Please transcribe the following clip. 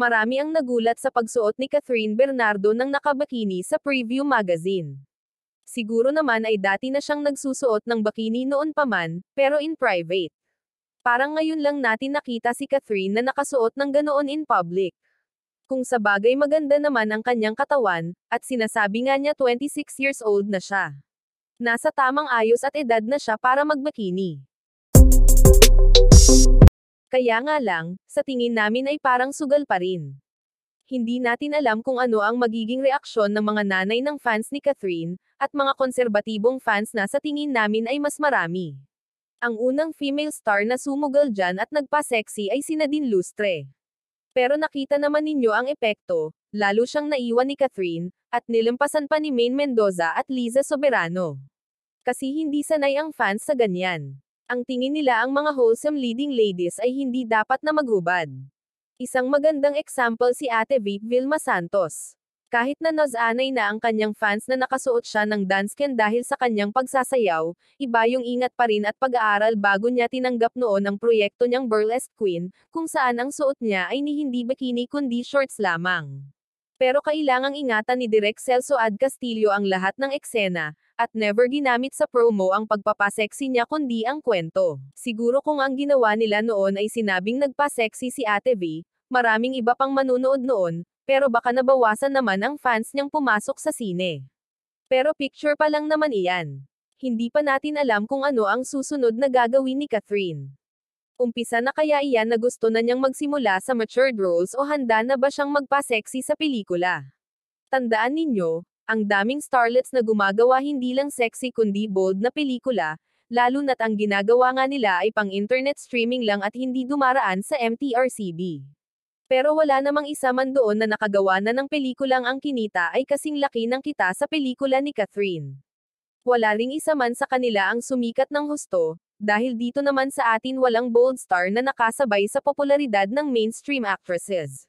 marami ang nagulat sa pagsuot ni Catherine Bernardo ng nakabakini sa Preview Magazine. Siguro naman ay dati na siyang nagsusuot ng bakini noon pa man, pero in private. Parang ngayon lang natin nakita si Catherine na nakasuot ng ganoon in public. Kung sa bagay maganda naman ang kanyang katawan, at sinasabi nga niya 26 years old na siya. Nasa tamang ayos at edad na siya para magbakini. Kaya nga lang, sa tingin namin ay parang sugal pa rin. Hindi natin alam kung ano ang magiging reaksyon ng mga nanay ng fans ni Catherine, at mga konserbatibong fans na sa tingin namin ay mas marami. Ang unang female star na sumugal dyan at nagpa-sexy ay si Nadine Lustre. Pero nakita naman ninyo ang epekto, lalo siyang naiwan ni Catherine, at nilampasan pa ni Maine Mendoza at Liza Soberano. Kasi hindi sanay ang fans sa ganyan. Ang tingin nila ang mga wholesome leading ladies ay hindi dapat na maghubad. Isang magandang example si Ate Vic Vilma Santos. Kahit na nazanay na ang kanyang fans na nakasuot siya ng dansken dahil sa kanyang pagsasayaw, iba yung ingat pa rin at pag-aaral bago niya tinanggap noon ang proyekto niyang Burlesque Queen, kung saan ang suot niya ay ni hindi bikini kundi shorts lamang. Pero kailangang ingatan ni Direk Celso Ad Castillo ang lahat ng eksena, at never ginamit sa promo ang pagpapaseksi niya kundi ang kwento. Siguro kung ang ginawa nila noon ay sinabing nagpaseksi si Ate V, maraming iba pang manunood noon, pero baka nabawasan naman ang fans niyang pumasok sa sine. Pero picture pa lang naman iyan. Hindi pa natin alam kung ano ang susunod na gagawin ni Catherine. Umpisa na kaya iyan na gusto na niyang magsimula sa matured roles o handa na ba siyang magpa-sexy sa pelikula? Tandaan ninyo, ang daming starlets na gumagawa hindi lang sexy kundi bold na pelikula, lalo na't ang ginagawa nga nila ay pang-internet streaming lang at hindi dumaraan sa MTRCB. Pero wala namang isa man doon na nakagawa na ng pelikulang ang kinita ay kasing laki ng kita sa pelikula ni Catherine. Wala ring isa man sa kanila ang sumikat ng husto, dahil dito naman sa atin walang bold star na nakasabay sa popularidad ng mainstream actresses.